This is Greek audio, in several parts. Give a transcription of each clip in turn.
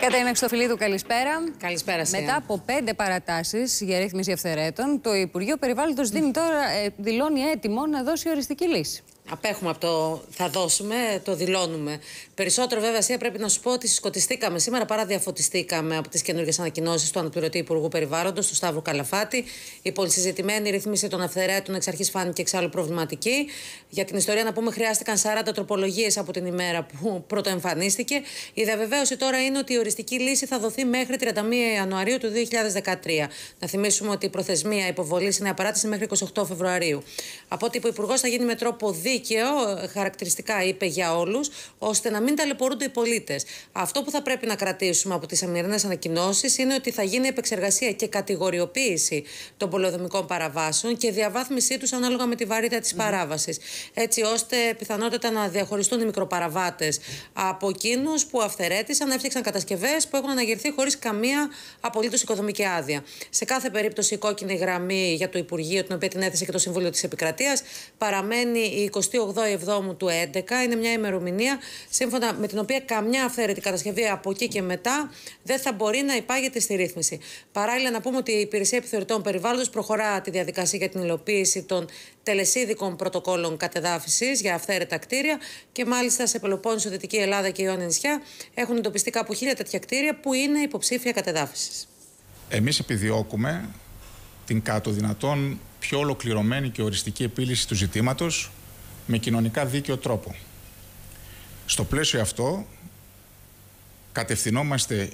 Κατερίνα Χρυστοφυλλίδου, καλησπέρα. Καλησπέρα σας. Μετά από πέντε παρατάσεις για ρύθμιση ευθερέτων, το Υπουργείο Περιβάλλοντος τώρα, ε, δηλώνει έτοιμο να δώσει οριστική λύση. Απέχουμε από το θα δώσουμε, το δηλώνουμε. Περισσότερο, βέβαια, πρέπει να σου πω ότι σκοτιστήκαμε σήμερα παρά διαφωτιστήκαμε από τις καινούργιες ανακοινώσεις του Αναπληρωτή Υπουργού Περιβάλλοντος, του Σταύρου Καλαφάτη. Η πολυσυζητημένη ρυθμίση των αυθαιρέτων εξ αρχής φάνηκε εξάλλου προβληματική. Για την ιστορία, να πούμε, χρειάστηκαν 40 τροπολογίες από την ημέρα που πρωτοεμφανίστηκε. Η διαβεβαίωση τώρα είναι ότι η οριστική λύση θα δοθεί μέχρι 31 Ιανουαρίου του 2013. Να θυμίσουμε ότι η προθεσμία υποβολής είναι απαράτηση μέχρι 28 Φεβρουαρίου. Από ότι ο Υπουργός θα γίνει με τρόπο δίκαιο δίκαιο χαρακτηριστικά είπε για όλους, ώστε να μην ταλαιπωρούνται οι πολίτες. Αυτό που θα πρέπει να κρατήσουμε από τις αμυρινέ ανακοινώσεις είναι ότι θα γίνει επεξεργασία και κατηγοριοποίηση των πολεοδομικών παραβάσεων και διαβάθμιση τους ανάλογα με τη βαρύτητα της mm. παράβασης. Έτσι ώστε πιθανότητα να διαχωριστούν οι μικροπαραβάτες από εκείνους που αυθαιρέτησαν, έφτιαξαν κατασκευές που έχουν αναγερθεί χωρίς καμία απολύτως οικοδομική άδεια. Σε κάθε περίπτωση, η κόκκινη γραμμή για το Υπουργείο, την οποία την έθεσε και το Συμβούλιο της Επικρατείας, παραμένει η 28 του 11. Είναι μια ημερομηνία σύμφωνα με την οποία καμιά αυθαίρετη κατασκευή από εκεί και μετά δεν θα μπορεί να υπάγεται στη ρύθμιση. Παράλληλα, να πούμε ότι η Υπηρεσία Επιθεωρητών Περιβάλλοντος προχωρά τη διαδικασία για την υλοποίηση των τελεσίδικων πρωτοκόλων κατεδάφισης για αυθαίρετα κτίρια και μάλιστα σε Πελοπόννησο, Δυτική Ελλάδα και Ιόνια νησιά έχουν εντοπιστεί κάπου χίλια τέτοια κτίρια που είναι υποψήφια κατεδάφισης. Εμείς επιδιώκουμε την κάτω δυνατόν πιο ολοκληρωμένη και οριστική επίλυση του ζητήματος με κοινωνικά δίκαιο τρόπο. Στο πλαίσιο αυτό κατευθυνόμαστε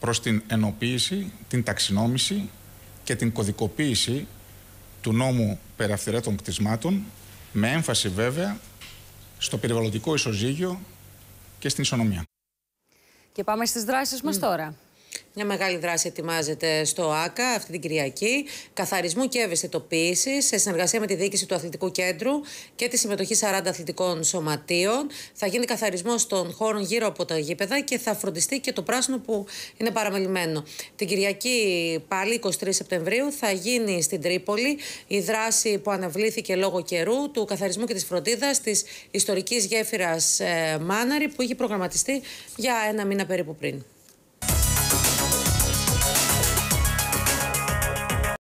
προς την ενοποίηση, την ταξινόμηση και την κωδικοποίηση του νόμου περαυθυρετών κτισμάτων με έμφαση βέβαια στο περιβαλλοντικό ισοζύγιο και στην ισονομία. Και πάμε στις δράσεις μας τώρα. Μια μεγάλη δράση ετοιμάζεται στο ΆΚΑ αυτή την Κυριακή. Καθαρισμού και ευαισθητοποίηση σε συνεργασία με τη διοίκηση του Αθλητικού Κέντρου και τη συμμετοχή 40 αθλητικών σωματείων. Θα γίνει καθαρισμό των χώρων γύρω από τα γήπεδα και θα φροντιστεί και το πράσινο που είναι παραμελημένο. Την Κυριακή πάλι 23 Σεπτεμβρίου θα γίνει στην Τρίπολη η δράση που αναβλήθηκε λόγω καιρού του καθαρισμού και της φροντίδας της ιστορικής γέφυρας ε, Μάναρη που είχε προγραμματιστεί για ένα μήνα περίπου πριν.